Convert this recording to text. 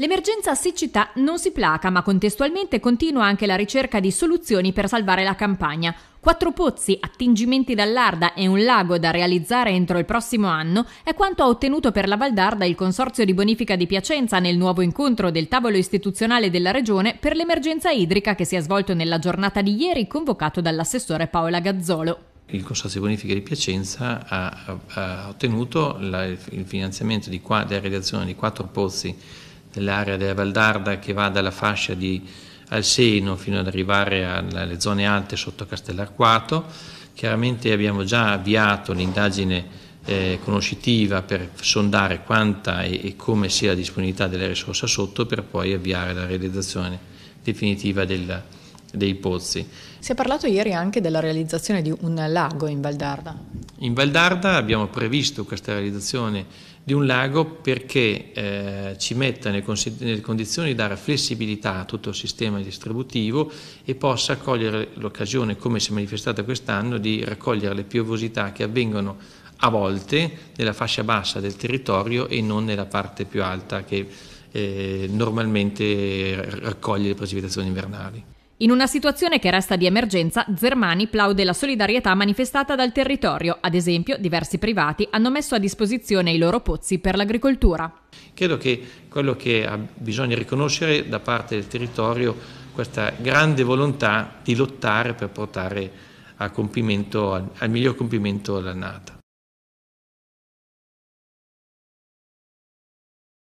L'emergenza siccità non si placa, ma contestualmente continua anche la ricerca di soluzioni per salvare la campagna. Quattro pozzi, attingimenti dall'Arda e un lago da realizzare entro il prossimo anno è quanto ha ottenuto per la Valdarda il Consorzio di Bonifica di Piacenza nel nuovo incontro del tavolo istituzionale della Regione per l'emergenza idrica che si è svolto nella giornata di ieri convocato dall'assessore Paola Gazzolo. Il Consorzio di Bonifica di Piacenza ha, ha, ha ottenuto la, il finanziamento della realizzazione di quattro pozzi dell'area della Valdarda che va dalla fascia di Alseno fino ad arrivare alle zone alte sotto Castellarquato. Chiaramente abbiamo già avviato l'indagine eh, conoscitiva per sondare quanta e, e, come sia la disponibilità delle risorse sotto per poi avviare la realizzazione definitiva del, dei pozzi. Si è parlato ieri anche della realizzazione di un lago in Valdarda. In Valdarda abbiamo previsto questa realizzazione di un lago perché eh, ci metta nelle, condizioni di dare flessibilità a tutto il sistema distributivo e possa cogliere l'occasione, come si è manifestata quest'anno, di raccogliere le piovosità che avvengono a volte nella fascia bassa del territorio e non nella parte più alta che eh, normalmente raccoglie le precipitazioni invernali. In una situazione che resta di emergenza, Zermani plaude la solidarietà manifestata dal territorio. Ad esempio, diversi privati hanno messo a disposizione i loro pozzi per l'agricoltura. Credo che quello che bisogna riconoscere da parte del territorio questa grande volontà di lottare per portare al, al miglior compimento l'annata.